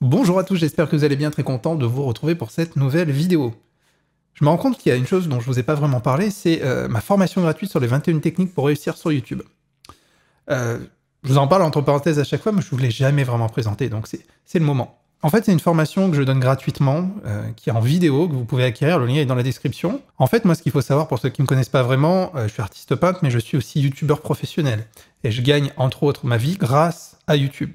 Bonjour à tous, j'espère que vous allez bien, très content de vous retrouver pour cette nouvelle vidéo. Je me rends compte qu'il y a une chose dont je ne vous ai pas vraiment parlé, c'est euh, ma formation gratuite sur les 21 techniques pour réussir sur YouTube. Euh, je vous en parle entre parenthèses à chaque fois, mais je ne vous l'ai jamais vraiment présenté, donc c'est le moment. En fait, c'est une formation que je donne gratuitement, euh, qui est en vidéo, que vous pouvez acquérir, le lien est dans la description. En fait, moi, ce qu'il faut savoir pour ceux qui ne me connaissent pas vraiment, je suis artiste peintre, mais je suis aussi youtubeur professionnel. Et je gagne, entre autres, ma vie grâce à YouTube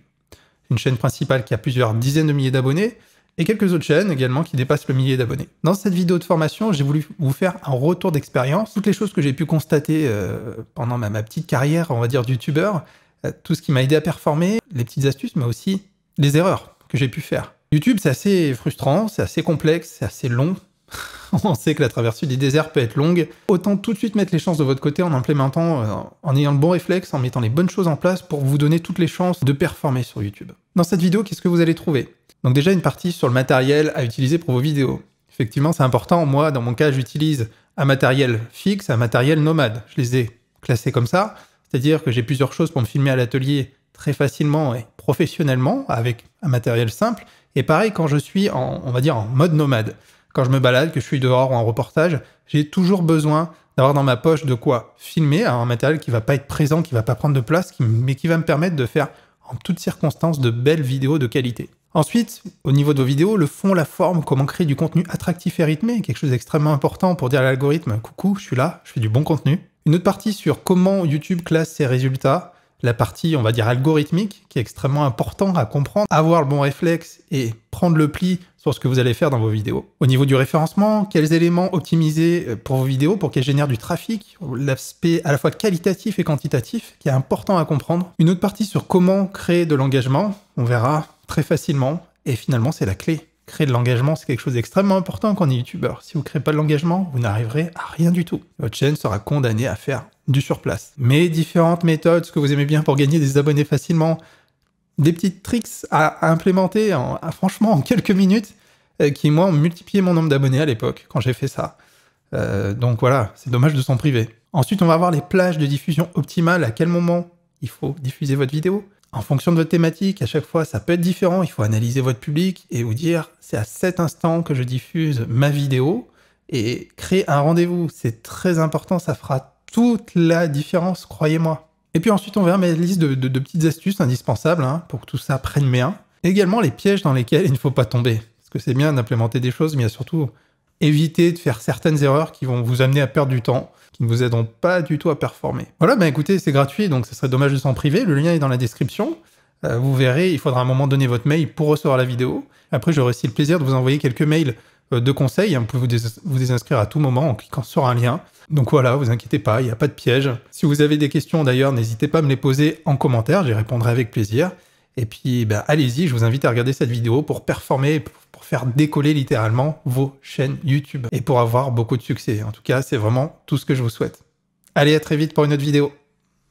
une chaîne principale qui a plusieurs dizaines de milliers d'abonnés, et quelques autres chaînes également qui dépassent le millier d'abonnés. Dans cette vidéo de formation, j'ai voulu vous faire un retour d'expérience, toutes les choses que j'ai pu constater euh, pendant ma, petite carrière, on va dire, d'youtubeur, euh, tout ce qui m'a aidé à performer, les petites astuces, mais aussi les erreurs que j'ai pu faire. YouTube, c'est assez frustrant, c'est assez complexe, c'est assez long, on sait que la traversée du désert peut être longue. Autant tout de suite mettre les chances de votre côté en implémentant, euh, en ayant le bon réflexe, en mettant les bonnes choses en place pour vous donner toutes les chances de performer sur YouTube. Dans cette vidéo, qu'est-ce que vous allez trouver Donc déjà une partie sur le matériel à utiliser pour vos vidéos. Effectivement, c'est important. Moi, dans mon cas, j'utilise un matériel fixe, un matériel nomade. Je les ai classés comme ça. C'est-à-dire que j'ai plusieurs choses pour me filmer à l'atelier très facilement et professionnellement avec un matériel simple. Et pareil quand je suis on va dire, en mode nomade quand je me balade, que je suis dehors ou en reportage, j'ai toujours besoin d'avoir dans ma poche de quoi filmer, hein, un matériel qui va pas être présent, qui va pas prendre de place, mais qui va me permettre de faire en toutes circonstances de belles vidéos de qualité. Ensuite, au niveau de vos vidéos, le fond, la forme, comment créer du contenu attractif et rythmé, quelque chose d'extrêmement important pour dire à l'algorithme coucou, je suis là, je fais du bon contenu. Une autre partie sur comment YouTube classe ses résultats, la partie, on va dire, algorithmique, qui est extrêmement important à comprendre, avoir le bon réflexe et prendre le pli ce que vous allez faire dans vos vidéos. Au niveau du référencement, quels éléments optimiser euh, pour vos vidéos pour qu'elles génèrent du trafic, l'aspect à la fois qualitatif et quantitatif qui est important à comprendre. Une autre partie sur comment créer de l'engagement, on verra très facilement et finalement c'est la clé. Créer de l'engagement, c'est quelque chose d'extrêmement important quand on est youtubeur. Si vous ne créez pas de l'engagement, vous n'arriverez à rien du tout. Votre chaîne sera condamnée à faire du surplace. Mais différentes méthodes, ce que vous aimez bien pour gagner des abonnés facilement, des petites tricks à, implémenter, franchement, en quelques minutes, euh, qui, moi, ont multiplié mon nombre d'abonnés à l'époque, quand j'ai fait ça. Euh, donc voilà, c'est dommage de s'en priver. Ensuite, on va voir les plages de diffusion optimales, à quel moment il faut diffuser votre vidéo. En fonction de votre thématique, à chaque fois, ça peut être différent. Il faut analyser votre public et vous dire, c'est à cet instant que je diffuse ma vidéo et créer un rendez-vous. C'est très important, ça fera toute la différence, croyez-moi. Et puis ensuite, on verra mes listes de, petites astuces indispensables hein, pour que tout ça prenne bien. Également, les pièges dans lesquels il ne faut pas tomber. Parce que c'est bien d'implémenter des choses, mais il surtout éviter de faire certaines erreurs qui vont vous amener à perdre du temps, qui ne vous aideront pas du tout à performer. Voilà, ben écoutez, c'est gratuit, donc ce serait dommage de s'en priver. Le lien est dans la description. Euh, vous verrez, il faudra un moment donner votre mail pour recevoir la vidéo. Après, j'aurai aussi le plaisir de vous envoyer quelques mails euh, de conseils. Hein. Vous pouvez vous désinscrire à tout moment en cliquant sur un lien. Donc voilà, vous inquiétez pas, il n'y a pas de piège. Si vous avez des questions d'ailleurs, n'hésitez pas à me les poser en commentaire, j'y répondrai avec plaisir. Et puis ben, allez-y, je vous invite à regarder cette vidéo pour performer, pour faire décoller littéralement vos chaînes YouTube et pour avoir beaucoup de succès. En tout cas, c'est vraiment tout ce que je vous souhaite. Allez, à très vite pour une autre vidéo.